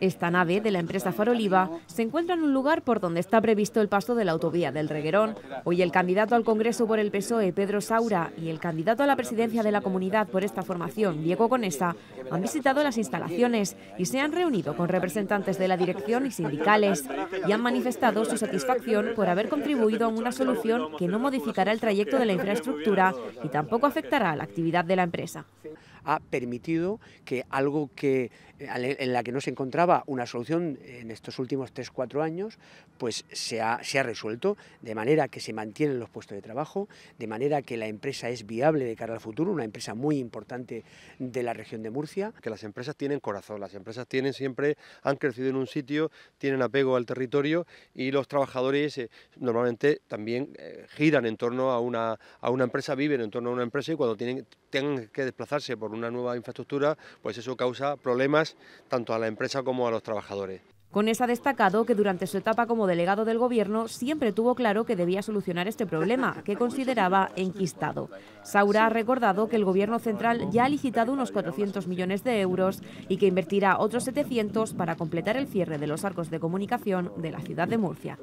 Esta nave de la empresa Faroliva se encuentra en un lugar por donde está previsto el paso de la autovía del Reguerón. Hoy el candidato al Congreso por el PSOE, Pedro Saura, y el candidato a la presidencia de la comunidad por esta formación, Diego Conesa, han visitado las instalaciones y se han reunido con representantes de la dirección y sindicales y han manifestado su satisfacción por haber contribuido a una solución que no modificará el trayecto de la infraestructura y tampoco afectará a la actividad de la empresa ha permitido que algo que eh, en la que no se encontraba una solución en estos últimos 3-4 años, pues se ha, resuelto de manera que se mantienen los puestos de trabajo, de manera que la empresa es viable de cara al futuro, una empresa muy importante de la región de Murcia. Que las empresas tienen corazón, las empresas tienen siempre, han crecido en un sitio, tienen apego al territorio y los trabajadores eh, normalmente también eh, giran en torno a una empresa, viven en torno a una empresa y cuando tienen tengan que desplazarse por una nueva infraestructura, pues eso causa problemas tanto a la empresa como a los trabajadores. Conesa ha destacado que durante su etapa como delegado del Gobierno siempre tuvo claro que debía solucionar este problema, que consideraba enquistado. Saura ha recordado que el Gobierno central ya ha licitado unos 400 millones de euros y que invertirá otros 700 para completar el cierre de los arcos de comunicación de la ciudad de Murcia.